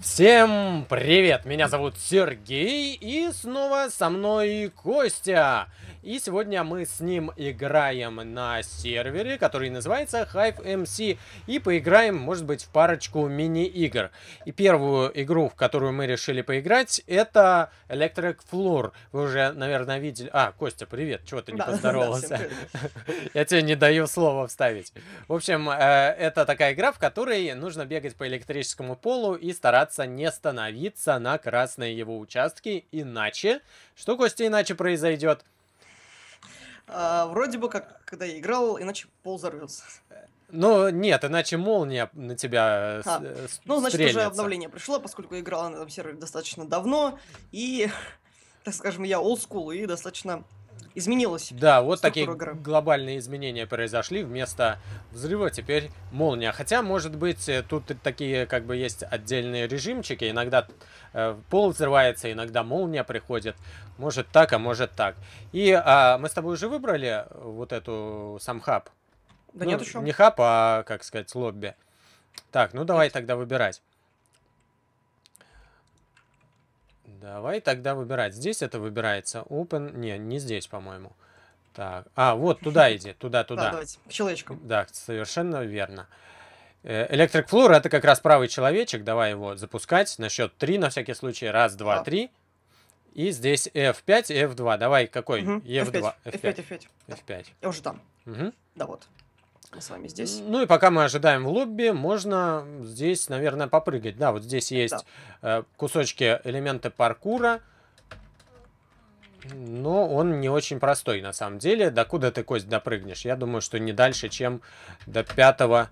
Всем привет! Меня зовут Сергей, и снова со мной Костя. И сегодня мы с ним играем на сервере, который называется Hive MC, и поиграем, может быть, в парочку мини-игр. И первую игру, в которую мы решили поиграть, это Electric Floor. Вы уже, наверное, видели... А, Костя, привет, чего ты не да, поздоровался? Я тебе не даю слова вставить. В общем, э, это такая игра, в которой нужно бегать по электрическому полу и стараться стараться не становиться на красные его участки, иначе... Что, Костя, иначе произойдет? А, вроде бы как, когда я играл, иначе пол взорвется. Ну, нет, иначе молния на тебя э, а. Э, с- Ну, значит, стрельнется. уже обновление пришло, поскольку я играл на этом сервере достаточно давно, и, так скажем, я олдскул и достаточно изменилось Да, вот такие игры. глобальные изменения произошли. Вместо взрыва теперь молния. Хотя, может быть, э, тут такие как бы есть отдельные режимчики. Иногда э, пол взрывается, иногда молния приходит. Может так, а может так. И а, мы с тобой уже выбрали вот эту сам хаб. Да ну, нет еще. Не хаб, а, как сказать, лобби. Так, ну давай нет. тогда выбирать. Давай тогда выбирать. Здесь это выбирается. Open. Не, не здесь, по-моему. Так. А, вот туда иди. Туда, туда. Да, давайте. К человечкам. Да, совершенно верно. Электрик Флуор это как раз правый человечек. Давай его запускать. На счет 3 на всякий случай. Раз, два, три. И здесь F5, F2. Давай, какой? Угу. F2. F5, F5. F5. F5. F5. Я уже там. Угу. Да вот мы с вами здесь. Ну и пока мы ожидаем в лобби, можно здесь, наверное, попрыгать. Да, вот здесь есть да. Э, кусочки, элементы паркура. Но он не очень простой, на самом деле. Докуда ты, Кость, допрыгнешь? Я думаю, что не дальше, чем до пятого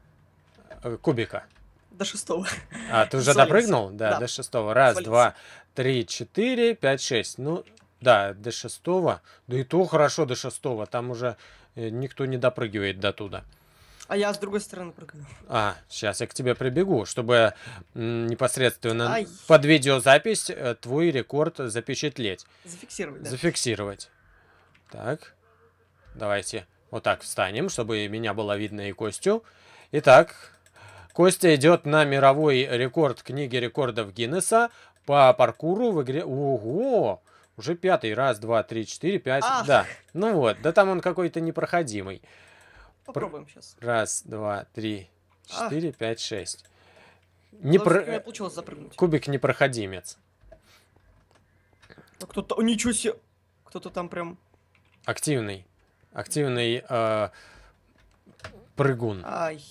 э, кубика. До шестого. А, ты уже Свалился. допрыгнул? Да, да, до шестого. Раз, Свалился. два, три, четыре, пять, шесть. Ну, да, до шестого. Да и то хорошо до шестого. Там уже э, никто не допрыгивает до туда. А я с другой стороны прыгаю. А, сейчас я к тебе прибегу, чтобы непосредственно Ай. под видеозапись э, твой рекорд запечатлеть. Зафиксировать, да. Зафиксировать. Так, давайте вот так встанем, чтобы меня было видно и Костю. Итак, Костя идет на мировой рекорд книги рекордов Гиннеса по паркуру в игре... Ого! Уже пятый. Раз, два, три, четыре, пять. Ах. Да. Ну вот. Да там он какой-то непроходимый. Попробуем сейчас. Раз, два, три, четыре, а. пять, шесть. Не про... получилось запрыгнуть. Кубик непроходимец. А кто-то... Ничего себе! Кто-то там прям... Активный. Активный э, прыгун. Ай.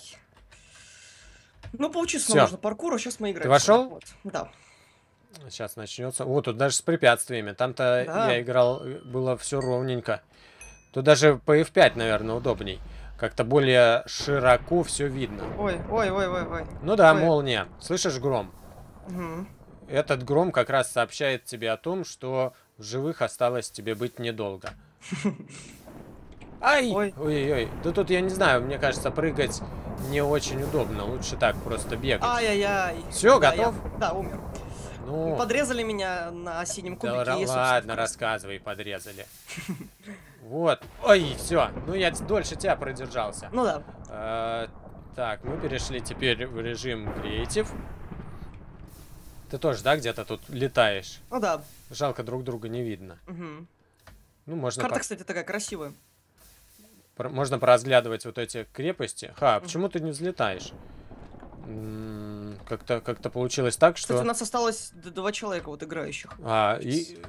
Ну, получится, Всё. нужно паркуру, сейчас а мы играем. Ты вошел? Вот. Да. Сейчас начнется. Вот тут даже с препятствиями. Там-то да. я играл, э, было все ровненько. Тут даже по F5, наверное, удобней. Как-то более широко все видно. Ой, ой, ой, ой, ой. Ну да, ой. молния. Слышишь гром? Угу. Этот гром как раз сообщает тебе о том, что в живых осталось тебе быть недолго. Ай! Ой-ой-ой. Да тут я не знаю, мне кажется, прыгать не очень удобно. Лучше так просто бегать. Ай-яй-яй. Все, да, готов? Я... Да, умер. Ну... Подрезали меня на синем кубике. Да, ладно, рассказывай, подрезали. Вот. Ой, все. Ну, я дольше тебя продержался. Ну да. Э, так, мы перешли теперь в режим креатив. Ты тоже, да, где-то тут летаешь? Ну да. Жалко, друг друга не видно. Угу. Ну, можно... Карта, по... кстати, такая красивая. Про... Можно поразглядывать вот эти крепости. Ха, угу. почему ты не взлетаешь? Как-то как, -то, получилось так, что... Кстати, у нас осталось два человека вот играющих. А, и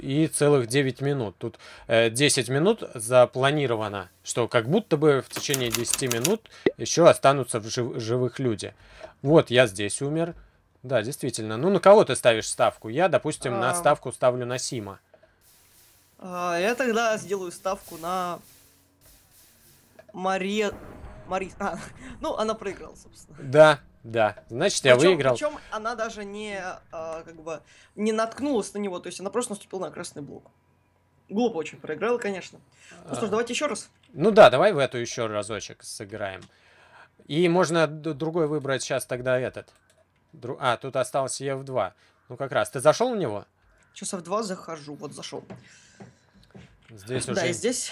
и целых 9 минут. Тут 10 э, минут запланировано, что как будто бы в течение 10 минут еще останутся в жив живых люди. Вот, я здесь умер. Да, действительно. Ну, на кого ты ставишь ставку? Я, допустим, а... на ставку ставлю на Сима. А, я тогда сделаю ставку на... Мария... Мари А, ну, она проиграла, собственно. Да, да, значит, я причем, выиграл. Причем она даже не, а, как бы, не наткнулась на него, то есть она просто наступила на красный блок. Глупо очень проиграла, конечно. Ну что ж, а. давайте еще раз. Ну да, давай в эту еще разочек сыграем. И можно другой выбрать сейчас тогда этот. Дру... А, тут остался F2. Ну как раз. Ты зашел в него? Сейчас F2 захожу. Вот зашел. Здесь уже... Да, и здесь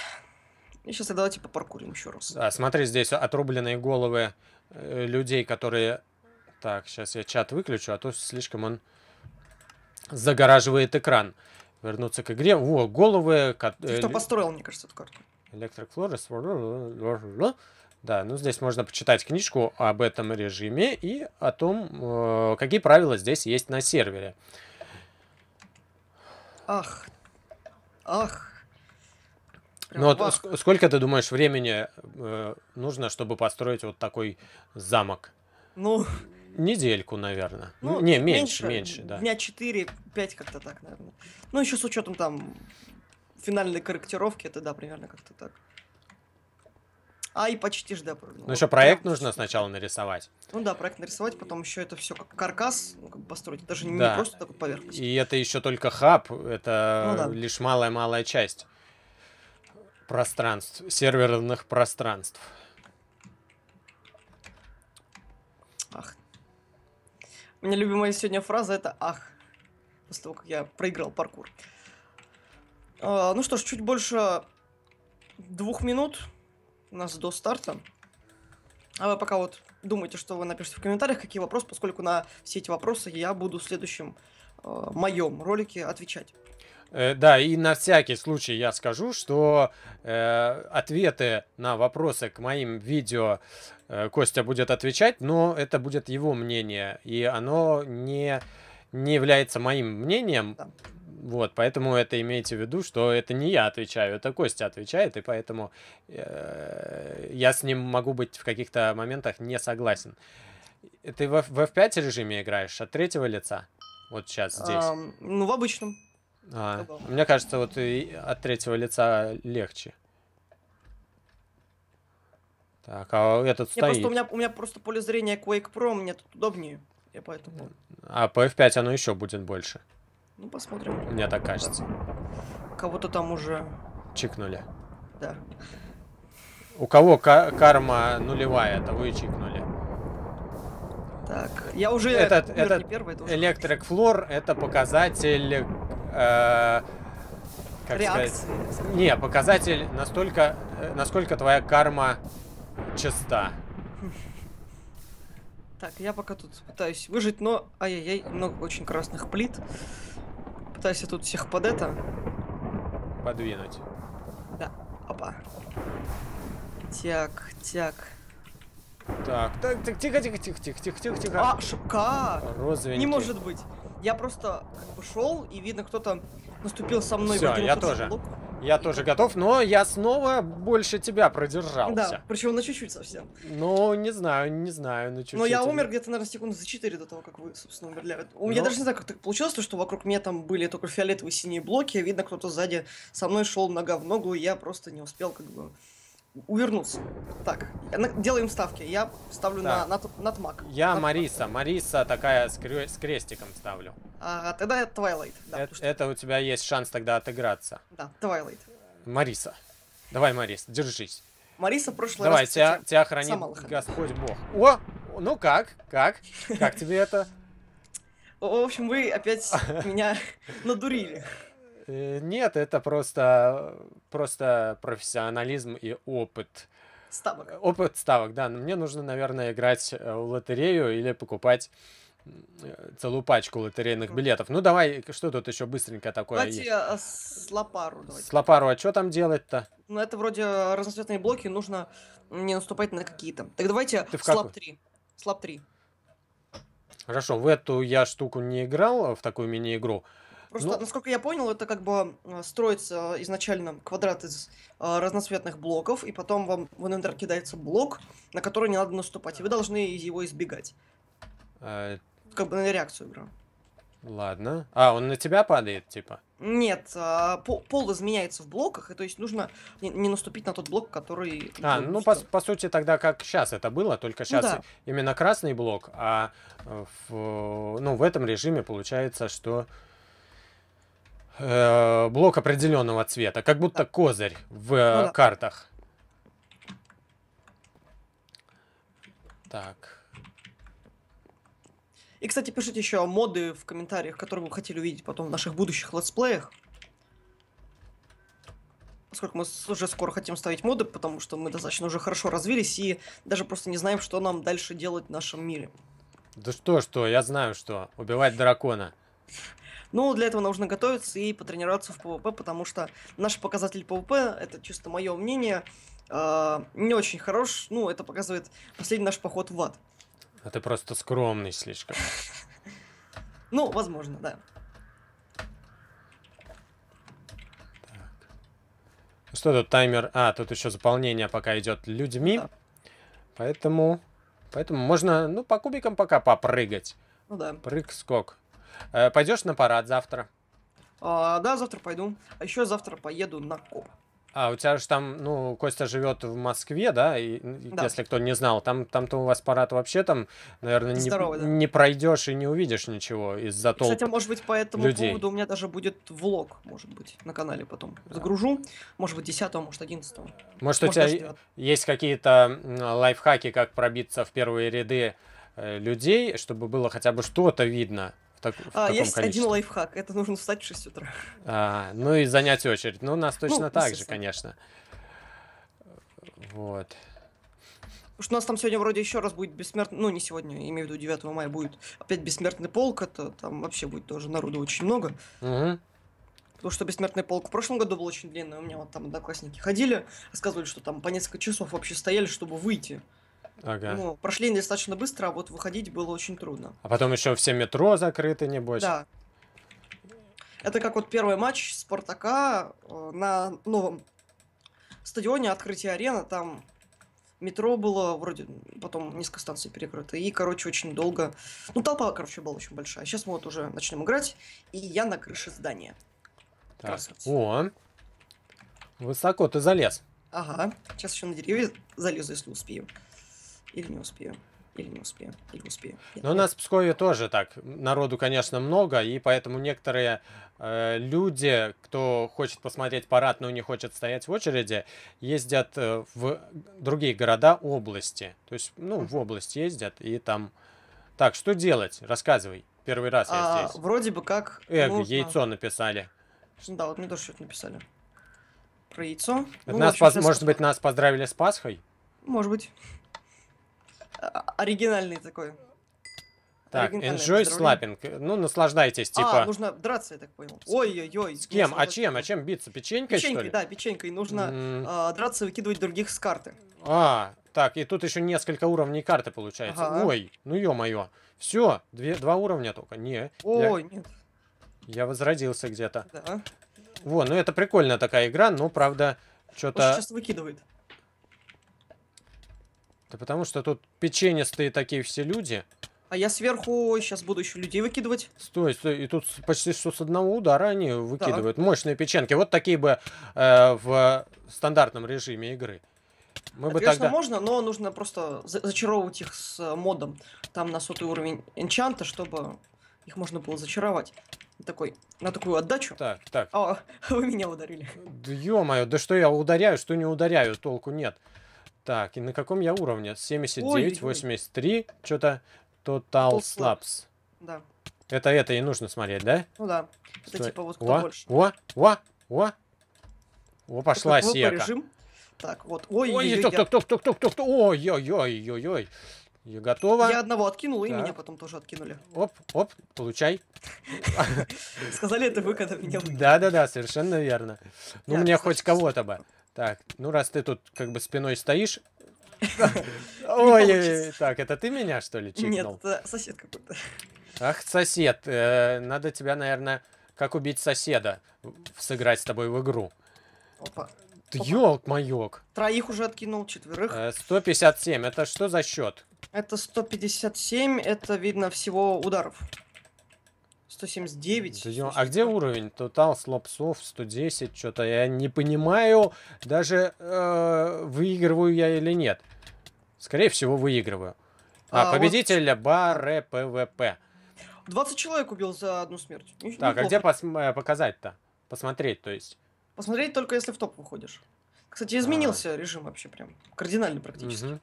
Сейчас я давайте попаркурим еще раз. А, смотри, здесь отрубленные головы э, людей, которые... Так, сейчас я чат выключу, а то слишком он загораживает экран. Вернуться к игре. Во, головы... Ты кто э, построил, мне кажется, эту карту? Electric Да, ну здесь можно почитать книжку об этом режиме и о том, э, какие правила здесь есть на сервере. Ах, ах, ну вот сколько ты думаешь времени э, нужно, чтобы построить вот такой замок? Ну, Недельку, наверное. Ну, не, меньше, меньше, меньше, да. Дня 4-5 как-то так, наверное. Ну, еще с учетом там финальной корректировки, это да, примерно как-то так. А и почти ж, да. Ну, ну еще проект нужно почти. сначала нарисовать. Ну да, проект нарисовать, потом еще это все как каркас ну, как построить. Даже да. не просто такую поверхность. И это еще только хаб, это ну, да. лишь малая-малая часть пространств, серверных пространств. Ах. У меня любимая сегодня фраза это «ах». После того, как я проиграл паркур. А, ну что ж, чуть больше двух минут у нас до старта. А вы пока вот думайте, что вы напишите в комментариях, какие вопросы, поскольку на все эти вопросы я буду в следующем э, моем ролике отвечать. Э, да, и на всякий случай я скажу, что э, ответы на вопросы к моим видео э, Костя будет отвечать, но это будет его мнение, и оно не, не является моим мнением. Вот, поэтому это имейте в виду, что это не я отвечаю, это Костя отвечает, и поэтому э, я с ним могу быть в каких-то моментах не согласен. Ты в, в F5 режиме играешь от третьего лица? Вот сейчас здесь. А, ну, в обычном. А, мне кажется, вот и от третьего лица легче. Так, а этот не, стоит. у, меня, у меня просто поле зрения Quake Pro, мне тут удобнее. Я поэтому... А по F5 оно еще будет больше. Ну, посмотрим. Мне так кажется. Кого-то там уже... Чикнули. Да. У кого кар карма нулевая, того и чикнули. Так, я уже... Этот, этот, этот первый, это электрокфлор, это показатель Э, как сказать, не показатель настолько, э, насколько твоя карма чиста. Так, я пока тут пытаюсь выжить, но ай яй много очень красных плит. Пытаюсь я тут всех под это подвинуть. Да, опа. Тяк, тяк. Так, так, так, тихо, тихо, тихо, тихо, тихо, тихо, тихо. А, шапка! Розовенький. Не может быть. Я просто как бы шел, и видно, кто-то наступил со мной. Все, я тоже. Блок, я и... тоже готов, но я снова больше тебя продержался. Да, причем на чуть-чуть совсем. Ну, не знаю, не знаю, на чуть-чуть. Но я умер где-то, наверное, секунду за 4 до того, как вы, собственно, умерли. Но... Я ну. даже не знаю, как так получилось, что вокруг меня там были только фиолетовые синие блоки, а видно, кто-то сзади со мной шел нога в ногу, и я просто не успел как бы увернулся. Так, делаем ставки. Я ставлю так. на, на, на Я на Мариса. Тмак. Мариса такая с, кре с крестиком ставлю. А, тогда это Twilight. Да, это, что... это у тебя есть шанс тогда отыграться. Да, Twilight. Мариса. Давай, Марис, держись. Мариса в прошлый Давай, раз... Давай, тебя хранит Господь Бог. О, ну как, как, как тебе это? В общем, вы опять меня надурили. Э, нет, это просто, просто профессионализм и опыт. Ставок. Э, опыт ставок, да. мне нужно, наверное, играть э, в лотерею или покупать целую пачку лотерейных билетов. Ну давай, что тут еще быстренько такое Давайте есть? с Лопару. Давайте. С Лопару, а что там делать-то? Ну это вроде разноцветные блоки, нужно не наступать на какие-то. Так давайте Ты в слаб 3. Слаб 3. Хорошо, в эту я штуку не играл, а в такую мини-игру. Просто, ну, насколько я понял, это как бы э, строится изначально квадрат из э, разноцветных блоков, и потом вам в инвентарь кидается блок, на который не надо наступать, и вы должны его избегать. А... Как бы на реакцию игра. Ладно. А, он на тебя падает, типа? Нет, а, пол, пол изменяется в блоках, и то есть нужно не, не наступить на тот блок, который... А, ну по, по сути тогда как сейчас это было, только сейчас да. именно красный блок, а в, ну, в этом режиме получается, что э, блок определенного цвета, как будто козырь в э, ну, да. картах. Так. И, кстати, пишите еще моды в комментариях, которые вы хотели увидеть потом в наших будущих летсплеях. Поскольку мы уже скоро хотим ставить моды, потому что мы достаточно уже хорошо развились и даже просто не знаем, что нам дальше делать в нашем мире. Да что, что, я знаю, что. Убивать дракона. Ну, для этого нужно готовиться и потренироваться в ПВП, потому что наш показатель ПВП, это чисто мое мнение, э, не очень хорош. Ну, это показывает последний наш поход в ад. А ты просто скромный слишком. Ну, возможно, да. Что тут таймер? А, тут еще заполнение пока идет людьми. Да. Поэтому, поэтому можно, ну, по кубикам пока попрыгать. Ну да. Прыг-скок. Э, пойдешь на парад завтра? А, да, завтра пойду. А еще завтра поеду на КОП. А у тебя же там, ну, Костя живет в Москве, да? И, да. Если кто не знал, там, там у вас парад вообще там, наверное, не, да. не пройдешь и не увидишь ничего из-за толп Кстати, может быть, по этому людей. поводу у меня даже будет влог, может быть, на канале потом да. загружу. Может быть, 10 может, 11 -го. Может, может, у тебя есть какие-то лайфхаки, как пробиться в первые ряды э, людей, чтобы было хотя бы что-то видно? так, в а, есть количестве? один лайфхак, это нужно встать в 6 утра. А, ну и занять очередь. Ну, у нас точно ну, так же, конечно. Вот. Потому что у нас там сегодня вроде еще раз будет бессмертный, ну не сегодня, имею в виду 9 мая будет опять бессмертный полк, это там вообще будет тоже народу очень много. Угу. Потому что бессмертный полк в прошлом году был очень длинный, у меня вот там одноклассники ходили, рассказывали, что там по несколько часов вообще стояли, чтобы выйти. Ага. Ну, прошли они достаточно быстро, а вот выходить было очень трудно. А потом еще все метро закрыты, небось. Да. Это как вот первый матч Спартака э, на новом стадионе открытие арена, там метро было, вроде потом несколько станций перекрыто, и, короче, очень долго, ну, толпа, короче, была очень большая. Сейчас мы вот уже начнем играть, и я на крыше здания. Так. Красавцы. О, высоко ты залез. Ага, сейчас еще на деревья залезу, если успею или не успею. Или не успею, или успею. Но ну, у нас в Пскове тоже так. Народу, конечно, много, и поэтому некоторые э, люди, кто хочет посмотреть парад, но не хочет стоять в очереди, ездят э, в другие города области. То есть, ну, в область ездят и там... Так, что делать? Рассказывай. Первый раз а, я здесь. Вроде бы как... Эг, нужно... яйцо написали. Да, вот мне тоже что-то написали. Про яйцо. Ну, нас, общем, пос... Может быть, нас поздравили с Пасхой? Может быть. Оригинальный такой. Так, enjoy slapping. Ну, наслаждайтесь, типа. А, нужно драться, я так понял. Ой-ой-ой. С кем? А чем? А чем биться? Печенькой, печенькой что ли? да, печенькой. Нужно а, драться и выкидывать других с карты. А, так, и тут еще несколько уровней карты получается. Ага. Ой, ну ё-моё. Все, две, два уровня только. Не. Ой, я, нет. Я возродился где-то. Да. Во, ну это прикольная такая игра, но, правда, что-то... сейчас выкидывает. Да потому что тут печенистые такие все люди. А я сверху сейчас буду еще людей выкидывать. Стой, стой. И тут почти что с одного удара они выкидывают. Да. Мощные печенки. Вот такие бы э, в стандартном режиме игры. Мы бы конечно, тогда... можно, но нужно просто за зачаровывать их с э, модом. Там на сотый уровень энчанта, чтобы их можно было зачаровать. Такой, на такую отдачу. Так, так. О, а, вы меня ударили. Да ё-моё, да что я ударяю, что не ударяю, толку нет. Так, и на каком я уровне? 79, Ой, 83, что-то Total Slaps. Да. Это это и нужно смотреть, да? Ну да. Это Стой. типа вот кто о, больше. О, о, о. О, пошла так, сека. Режим. Так, вот. Ой, ой, ой, я... тук, тук, тук, тук, тук. ой, ой, ой, ой, ой. Я готова. Я одного откинул, и меня потом тоже откинули. Оп, оп, получай. Сказали, это вы, когда меня Да-да-да, совершенно верно. Ну, мне хоть кого-то бы. Так, ну раз ты тут как бы спиной стоишь... Ой, так, это ты меня, что ли, чикнул? Нет, это сосед какой-то. Ах, сосед, э, надо тебя, наверное, как убить соседа, сыграть с тобой в игру. Опа. Ёлк маёк. Троих уже откинул, четверых. 157, э, это что за счет? Это 157, это, видно, всего ударов. 179. 179. А где уровень? То там слопсов 110, что-то. Я не понимаю, даже э, выигрываю я или нет. Скорее всего, выигрываю. А, а победителя вот... бары ПВП. 20 человек убил за одну смерть. Так, Неплохо. а где пос- э, показать-то? Посмотреть, то есть? Посмотреть только если в топ выходишь. Кстати, изменился а. режим вообще прям. Кардинально практически. Угу.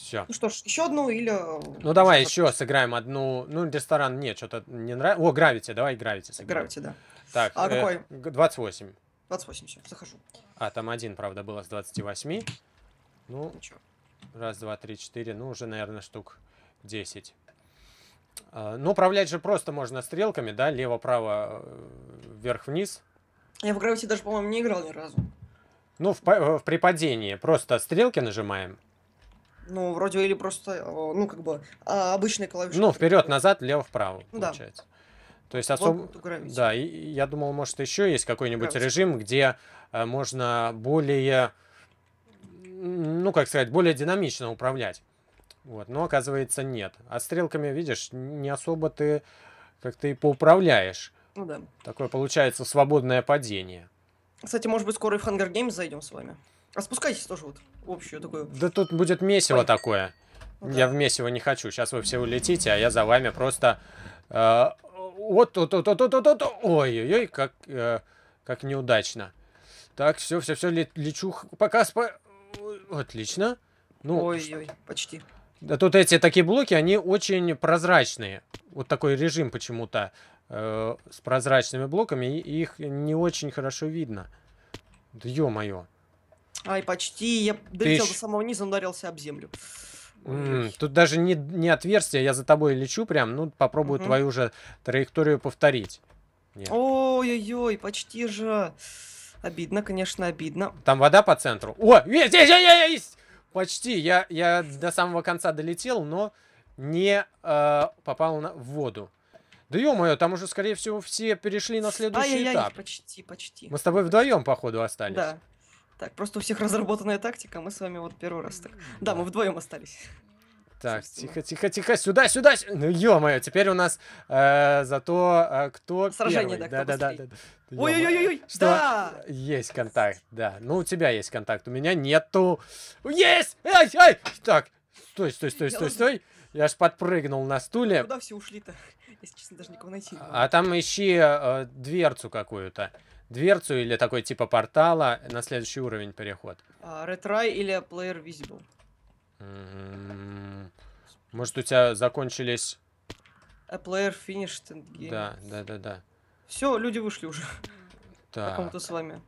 Все. Ну что ж, еще одну или... Э, ну давай еще сыграем одну. Ну, ресторан, нет, что-то не нравится. О, гравити, давай гравити сыграем. Гравити, да. Так, а э, какой? 28. 28, все, захожу. А, там один, правда, было с 28. Ну, Ничего. раз, два, три, четыре, ну, уже, наверное, штук 10. А, ну, управлять же просто можно стрелками, да, лево-право, э, вверх-вниз. Я в гравити даже, по-моему, не играл ни разу. Ну, в, э, в, припадении просто стрелки нажимаем, ну, вроде или просто, э, ну, как бы, а, обычные клавиши. Ну, вперед-назад, лево-вправо, ну получается. Да. То есть особо... Да, и, я думал, может, еще есть какой-нибудь Gravity. режим, где э, можно более, ну, как сказать, более динамично управлять. Вот, но оказывается нет. А стрелками, видишь, не особо ты как-то и поуправляешь. Ну да. Такое получается свободное падение. Кстати, может быть, скоро и в Hunger Games зайдем с вами. А спускайтесь тоже вот общую такую. Да тут будет месиво Ой. такое. Ну, да. Я в месиво не хочу. Сейчас вы все улетите, а я за вами просто... Э, вот, вот, вот, вот, вот, вот, вот. Ой-ой-ой, как, э, как неудачно. Так, все, все, все, лечу. Пока спа... Отлично. Ну, Ой-ой, почти. Да тут эти такие блоки, они очень прозрачные. Вот такой режим почему-то э, с прозрачными блоками, и их не очень хорошо видно. Да ё Ай, почти. Я долетел Ты... до самого низа, ударился об землю. Mm, тут даже не, не отверстие, я за тобой лечу прям, ну, попробую угу. твою же траекторию повторить. Ой-ой-ой, почти же. Обидно, конечно, обидно. Там вода по центру. О, есть, есть, есть, есть! Почти, я, я до самого конца долетел, но не э, попал на, в воду. Да ё-моё, там уже, скорее всего, все перешли на следующий этап. почти, почти. Мы с тобой вдвоем, походу, остались. Да, так, просто у всех разработанная тактика, а мы с вами вот первый раз так. Да, мы вдвоем остались. Так, тихо, тихо, тихо, сюда, сюда. Ну, ё-моё, теперь у нас э, зато э, кто Сражение, первый. да, да, да, да, да. Ой-ой-ой, что? Да! Есть контакт, да. Ну, у тебя есть контакт, у меня нету. Есть! Ай, ай! Так, стой, стой, стой, стой, стой. Я ж подпрыгнул на стуле. Куда все ушли-то? Если честно, даже никого найти. А там ищи э, дверцу какую-то дверцу или такой типа портала на следующий уровень переход. Ретрай или Player Visible. М-м-м. Может, у тебя закончились... A player finished and game. Да, да, да, да. Все, люди вышли уже. Так. Каком-то с вами.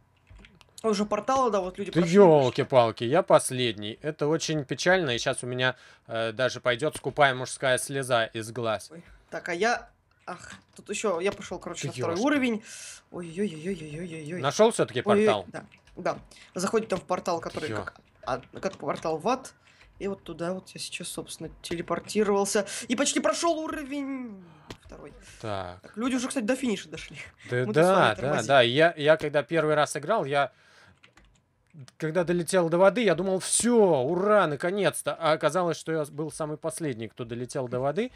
Уже портал, да, вот люди Да елки-палки, я последний. Это очень печально, и сейчас у меня э, даже пойдет скупая мужская слеза из глаз. Ой. Так, а я Ах, тут еще я пошел, короче, Чуть на второй уровень. Ой-ой-ой-ой-ой-ой-ой. Нашел все-таки портал. Ой -ой -ой. Да. Да. Заходит там в портал, который как, а, как портал в ад. И вот туда вот я сейчас, собственно, телепортировался. И почти прошел уровень второй. Так. так. Люди уже, кстати, до финиша дошли. Да, да, да, да. Я, я когда первый раз играл, я... Когда долетел до воды, я думал, все, ура, наконец-то. А оказалось, что я был самый последний, кто долетел до воды.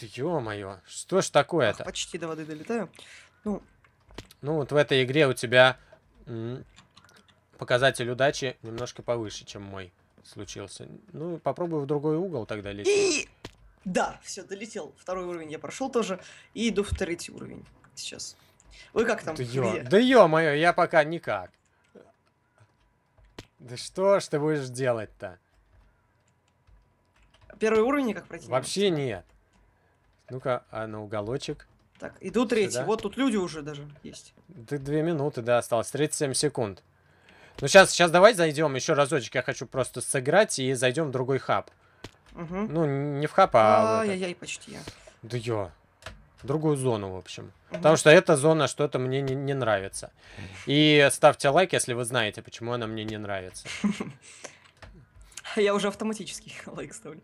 Да ё-моё, что ж такое-то? Почти до воды долетаю. Ну... ну, вот в этой игре у тебя показатель удачи немножко повыше, чем мой случился. Ну, попробую в другой угол тогда лететь. И... Да, все, долетел. Второй уровень я прошел тоже. И иду в третий уровень сейчас. Вы как там? Да ё, да моё я пока никак. Да что ж ты будешь делать-то? Первый уровень как пройти? Вообще нет. Ну-ка, а на уголочек? Так, иду третий. Сюда. Вот тут люди уже даже есть. Ты две минуты, да, осталось. 37 секунд. Ну, сейчас, сейчас давай зайдем еще разочек. Я хочу просто сыграть и зайдем в другой хаб. Угу. Ну, не в хаб, а... Ай-яй-яй, вот почти я. Да я. Другую зону, в общем. Угу. Потому что эта зона что-то мне не, не нравится. И ставьте лайк, если вы знаете, почему она мне не нравится. Я уже автоматически лайк ставлю.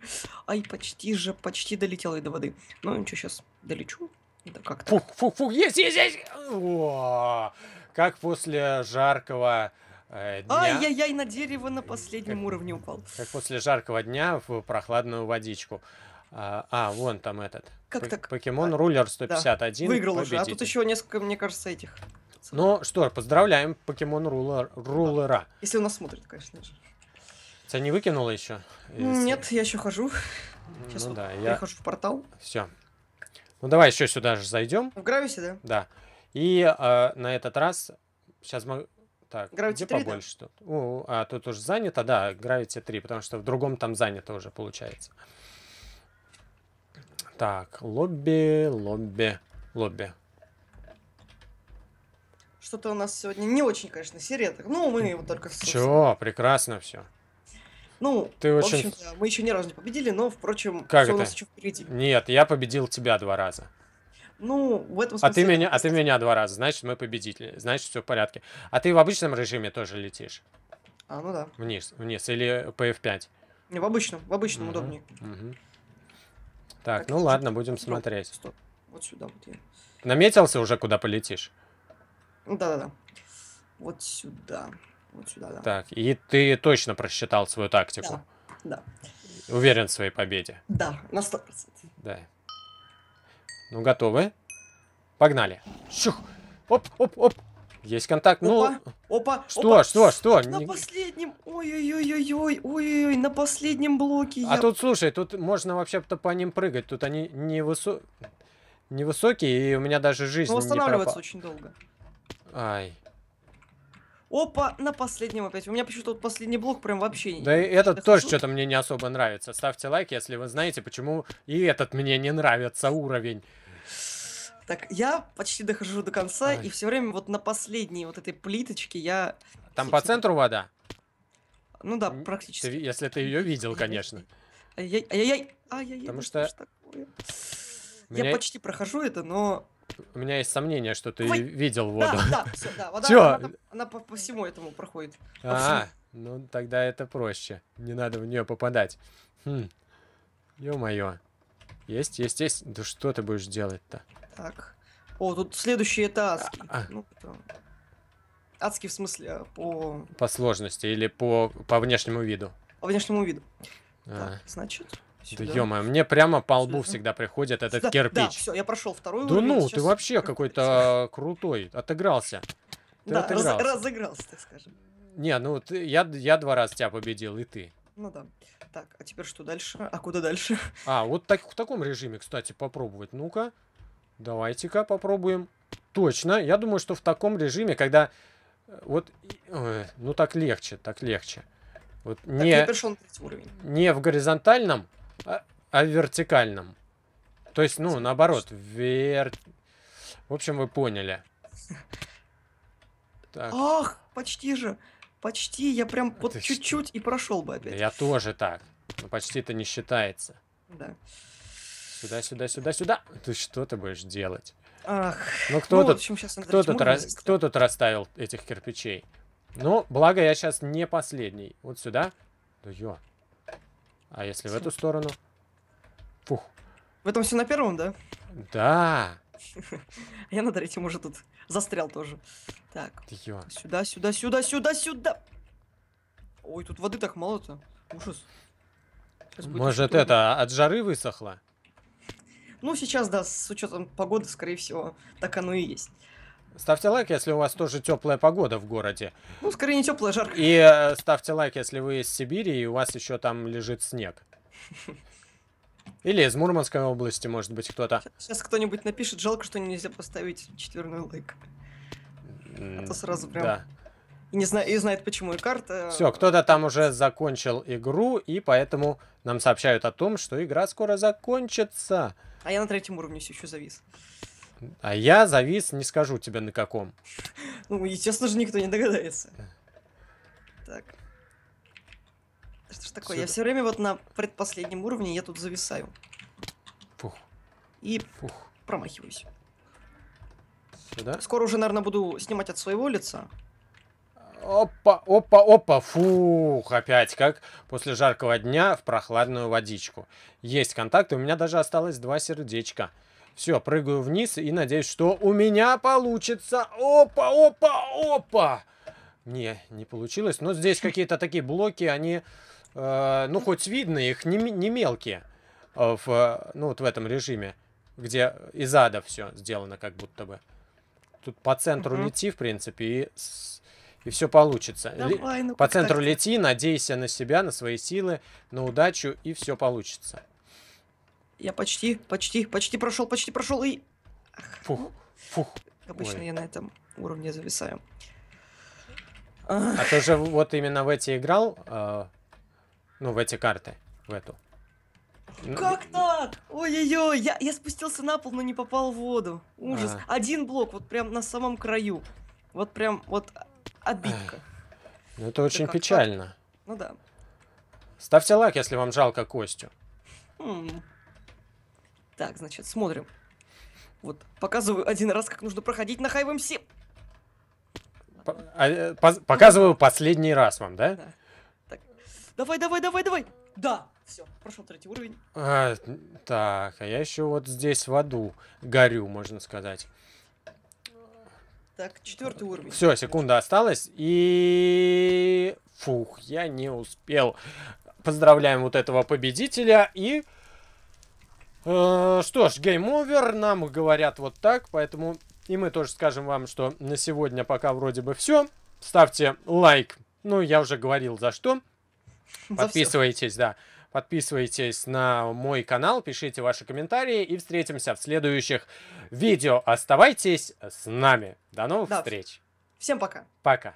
Ай, почти же, почти долетела и до воды. Ну, ничего, сейчас долечу. Да как фу, фу, фу, есть, есть, есть! О, как после жаркого э, дня... Ай-яй-яй, на дерево на последнем как, уровне упал. Как после жаркого дня в прохладную водичку. А, а вон там этот. Как так? Покемон а, Рулер 151. Да. Выиграл победитель. уже, а тут еще несколько, мне кажется, этих. Ну что, поздравляем Покемон Рулера. Если он нас смотрит, конечно же. Тебя не выкинуло еще? Из... Нет, я еще хожу. Ну сейчас ну, вот да, я хожу в портал. Все. Ну давай еще сюда же зайдем. В Грависе, да? Да. И э, на этот раз сейчас мы... Так, Gravity где 3, побольше да? тут? О, а, тут уже занято, да, Gravity 3, потому что в другом там занято уже, получается. Так, лобби, лобби, лобби. Что-то у нас сегодня не очень, конечно, серия. Ну, мы его только... Собственно... Чё, прекрасно все. Ну, Ты в очень... общем мы еще ни разу не победили, но, впрочем, как все это? у нас еще впереди. Нет, я победил тебя два раза. Ну, в этом смысле... А ты меня, а ты меня два раза, значит, мы победители, значит, все в порядке. А ты в обычном режиме тоже летишь? А, ну да. Вниз, вниз, или pf 5 Не, в обычном, в обычном угу, удобнее. Угу. Так, так, ну ладно, чуть -чуть. будем смотреть. Стоп, вот сюда вот я. Наметился уже, куда полетишь? Да-да-да. Ну вот сюда. Вот сюда, да. Так, и ты точно просчитал свою тактику. Да, да. Уверен в своей победе. Да, на 100%. Да. Ну, готовы? Погнали. Шух. Оп, оп, оп. Есть контакт. Ну, опа, ну, опа, что, опа. что, что? На последнем, ой-ой-ой-ой, ой-ой-ой, на последнем блоке. А я... тут, слушай, тут можно вообще-то по ним прыгать, тут они не высо... невысокие, и у меня даже жизнь Но восстанавливаться не пропала. очень долго. Ай. Опа, на последнем опять. У меня почему-то вот последний блок прям вообще не... Да и этот Я тоже что-то мне не особо нравится. Ставьте лайк, если вы знаете, почему и этот мне не нравится уровень. Так, я почти дохожу до конца, Ой. и все время вот на последней вот этой плиточке я... Там по центру вода? Ну да, практически. Ты, если ты ее видел, конечно. Ай-яй-яй. Потому что... что я меня... почти прохожу это, но у меня есть сомнение, что ты Ой! видел воду. Да, да, все, да. Вода, Чё? Она, она, она по, по всему этому проходит. По а, всему. ну тогда это проще. Не надо в нее попадать. Хм. Ё-моё. Есть, есть, есть. Да что ты будешь делать-то? Так. О, тут следующий это адский. А, а. Ну, это... Адский в смысле э, по... По сложности или по, по внешнему виду? По внешнему виду. А. Так, значит... Сюда. Да ё мне прямо по лбу Сюда. всегда приходит этот да, кирпич. Да, все, я прошел второй да уровень. Да ну, ты вообще какой-то крутой, отыгрался. Ты да, отыгрался. Раз, разыгрался, так скажем. Не, ну ты, я, я два раза тебя победил, и ты. Ну да. Так, а теперь что дальше? А куда дальше? А, вот так, в таком режиме, кстати, попробовать. Ну-ка, давайте-ка попробуем. Точно, я думаю, что в таком режиме, когда... Э, вот, э, ну так легче, так легче. Вот так, не, я перешел на третий уровень. Не в горизонтальном, а, о вертикальном. То есть, ну, наоборот, вер... В общем, вы поняли. Так. Ах, почти же. Почти, я прям а вот чуть-чуть и прошел бы опять. я тоже так. Но почти это не считается. Да. Сюда, сюда, сюда, сюда. Ты что ты будешь делать? Ах. Ну, кто, ну, тут, общем, кто, тут раз, кто тут расставил этих кирпичей? Ну, благо я сейчас не последний. Вот сюда. Да ё. А если в эту сторону? Фух. В этом все на первом, да? Да. я на третьем уже тут застрял тоже. Так. Сюда, сюда, сюда, сюда, сюда. Ой, тут воды так мало-то. Ужас. Может, это от жары высохло? Ну, сейчас, да, с учетом погоды, скорее всего, так оно и есть. Ставьте лайк, если у вас тоже теплая погода в городе. Ну, скорее не теплая, жарко. И э, ставьте лайк, если вы из Сибири и у вас еще там лежит снег. Или из Мурманской области, может быть, кто-то. Сейчас кто-нибудь напишет, жалко, что нельзя поставить четверной лайк. А то сразу прям... Да. И не знаю, и знает, почему и карта... Все, кто-то там уже закончил игру, и поэтому нам сообщают о том, что игра скоро закончится. А я на третьем уровне еще завис. А я завис, не скажу тебе на каком. Ну, естественно же, никто не догадается. Так. Что ж такое? Сюда. Я все время вот на предпоследнем уровне я тут зависаю. Фух. И Фух. промахиваюсь. Сюда? Скоро уже, наверное, буду снимать от своего лица. Опа, опа, опа, фух, опять как после жаркого дня в прохладную водичку. Есть контакты, у меня даже осталось два сердечка. Все, прыгаю вниз и надеюсь, что у меня получится. Опа, опа, опа! Не, не получилось. Но здесь какие-то такие блоки, они... Э, ну, хоть видно их, не, не мелкие. Э, в, ну, вот в этом режиме, где из ада все сделано как будто бы. Тут по центру угу. лети, в принципе, и, и все получится. Давай, ну по центру так. лети, надейся на себя, на свои силы, на удачу, и все получится. Я почти, почти, почти прошел, почти прошел и... Фух, фух. Обычно Ой. я на этом уровне зависаю. А ты же вот именно в эти играл? Э, ну, в эти карты, в эту. Ну, как так? Ой-ой-ой, я, я спустился на пол, но не попал в воду. Ужас. А. Один блок, вот прям на самом краю. Вот прям, вот обидка. Ну, это очень это печально. Так? Ну да. Ставьте лайк, если вам жалко Костю. М -м. Так, значит, смотрим. Вот, показываю один раз, как нужно проходить на Highway 7. Эм по а, э, по показываю последний раз вам, да? да. Давай, давай, давай, давай! Да, все, прошел третий уровень. А, так, а я еще вот здесь в аду горю, можно сказать. Так, четвертый уровень. Все, секунда осталась. И... Фух, я не успел. Поздравляем вот этого победителя и... Э, что ж, гейм-овер, нам говорят вот так, поэтому и мы тоже скажем вам, что на сегодня пока вроде бы все. Ставьте лайк, ну я уже говорил за что. Подписывайтесь, да. Подписывайтесь на мой канал, пишите ваши комментарии и встретимся в следующих видео. Оставайтесь с нами. До новых да. встреч. Всем пока. Пока.